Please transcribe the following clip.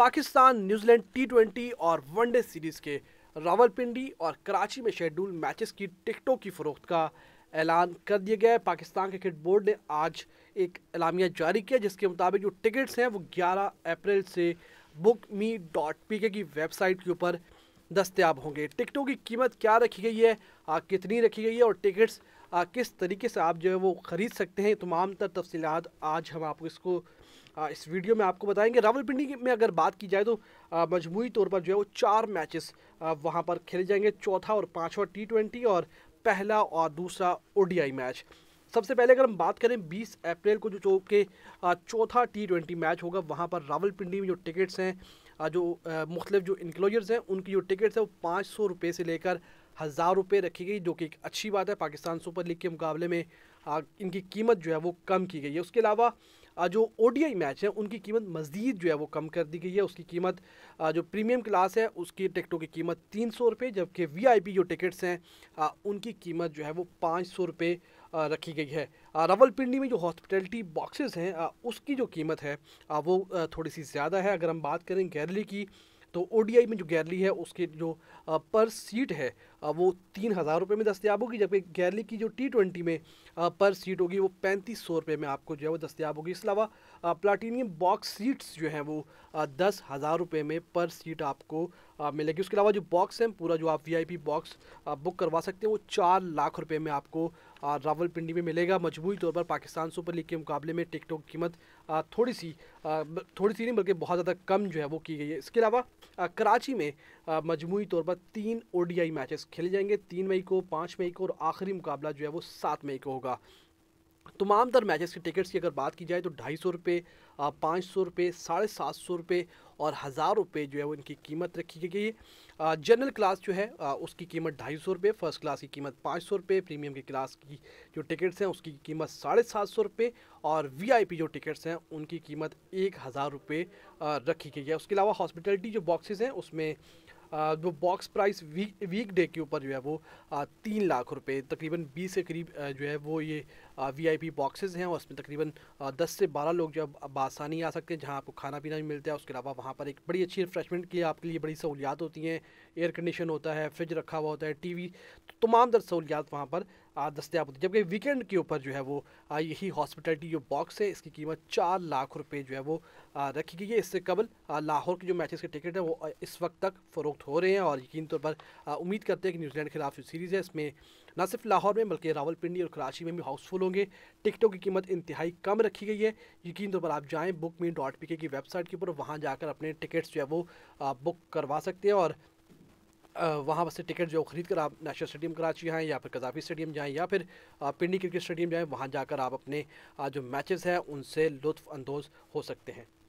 Pakistan New Zealand T twenty और one day series के रावलपिंडी और कराची में शेड्यूल मैचेस की टिकटों की फ़रोख्त का ऐलान कर दिया गया है पाकिस्तान क्रिकेट बोर्ड ने आज एक एलामिया जारी किया जिसके मुताबिक जो टिकट्स हैं वो 11 अप्रैल से बुक मी डॉट पी के की वेबसाइट के ऊपर दस्तियाब होंगे टिकटों की कीमत क्या रखी गई है आ, कितनी रखी गई है और टिकट्स किस तरीके से आप जो है वो ख़रीद सकते हैं तमाम तर तफसीत आज हम आपको इसको इस वीडियो में आपको बताएंगे रावलपिंडी में अगर बात की जाए तो मजमू तौर पर जो है वो चार मैचेस वहाँ पर खेले जाएंगे चौथा और पाँचवा टी ट्वेंटी और पहला और दूसरा आई मैच सबसे पहले अगर हम बात करें 20 अप्रैल को जो जो के चौथा टी ट्वेंटी मैच होगा वहाँ पर रावलपिंडी में जो टिकट्स हैं जो मुख्तलिफ जो इनकलोजर्स हैं उनकी जो टिकट्स हैं वो पाँच सौ रुपये से लेकर हज़ार रुपये रखी गई जो कि एक अच्छी बात है पाकिस्तान सुपर लीग के मुकाबले में इनकी कीमत जो है वो कम की गई है उसके अलावा जो आई मैच हैं उनकी कीमत मज़ीद जो है वो कम कर दी गई है उसकी कीमत जो प्रीमियम क्लास है उसकी टिकटों की कीमत तीन सौ रुपये जबकि पी जो टिकट्स हैं उनकी कीमत जो है वो पाँच सौ रुपये रखी गई है रावलपिंडी में जो हॉस्पिटलिटी बॉक्सेस हैं उसकी जो कीमत है वो थोड़ी सी ज़्यादा है अगर हम बात करें गैरली की तो ओ में जो गैरली है उसके जो पर सीट है वो तीन हज़ार रुपये में दस्तियाब होगी जबकि गैरली की जो टी ट्वेंटी में पर सीट होगी वो पैंतीस सौ रुपये में आपको जो है वो दस्तियाब होगी इसके अलावा प्लाटीनियम बॉक्स सीट्स जो हैं वो दस हज़ार रुपये में पर सीट आपको मिलेगी उसके अलावा जो बॉक्स हैं पूरा जो आप वीआईपी बॉक्स बुक करवा सकते हैं वो चार लाख रुपये में आपको रावलपिंडी में मिलेगा मजमू तौर पर पाकिस्तान सुपर लीग के मुकाबले में टिकटों की कीमत थोड़ी सी थोड़ी सी नहीं बल्कि बहुत ज़्यादा कम जो है वो की गई है इसके अलावा कराची में मजमू तौर पर तीन ओ मैचेस खेले जाएंगे तीन मई को पाँच मई को और आखिरी मुकाबला जो है वो सात मई को होगा तमाम तर मैचेस के टिकट्स की अगर बात की जाए तो ढाई सौ रुपये पाँच सौ रुपये साढ़े सात सौ रुपये और हज़ार रुपये जो है वो इनकी कीमत रखी गई है जनरल क्लास जो है उसकी कीमत ढाई सौ रुपये फर्स्ट क्लास की कीमत पाँच सौ रुपये प्रीमियम की क्लास की जो टिकट्स हैं उसकी कीमत साढ़े सात सौ रुपये और वीआईपी जो टिकट्स हैं उनकी कीमत एक हज़ार रुपये रखी गई है उसके अलावा हॉस्पिटलिटी जो बॉक्सेज हैं उसमें जो box price week weekday के ऊपर जो है वो तीन लाख रुपए तकरीबन बीस के करीब जो है वो ये वी आई पी हैं और उसमें तकरीबन दस से बारह लोग जो है बासानी आ सकते हैं जहाँ आपको खाना पीना भी मिलता है उसके अलावा वहाँ पर एक बड़ी अच्छी रिफ्रेशमेंट के लिए आपके लिए बड़ी सहूलियात होती हैं एयर कंडीशन होता है फ्रिज रखा हुआ होता है टी वी तमाम तर सहूलियात वहाँ पर दस्तियाब होती है जबकि वीकेंड के ऊपर जो है वो यही हॉस्पिटलिटी जो बॉक्स है इसकी कीमत चार लाख रुपये जो है वो रखी गई है इससे कबल लाहौर के जो मैचेस के टिकट हैं वो इस वक्त तक फ़रोख्त हो रहे हैं और यकीन तौर पर उम्मीद करते हैं कि न्यूजीलैंड के खिलाफ जो सीरीज़ है इसमें न सिर्फ लाहौर में बल्कि रावलपिंडी और कराची में भी हाउसफुल होंगे टिकटों की कीमत इंतहाई कम रखी गई है यकीन तौर पर आप जाएँ बुक मी डॉट पी के की वेबसाइट के ऊपर वहाँ जाकर अपने टिकट्स जो है वो बुक करवा सकते हैं और वहाँ से टिकट जो खरीद कर आप नेशनल स्टेडियम कराची आएँ या फिर कजाफी स्टेडियम जाएँ या फिर पिंडी क्रिकेट स्टेडियम जाएँ वहाँ जाकर आप अपने जो मैचेस हैं उनसे अंदोज़ हो सकते हैं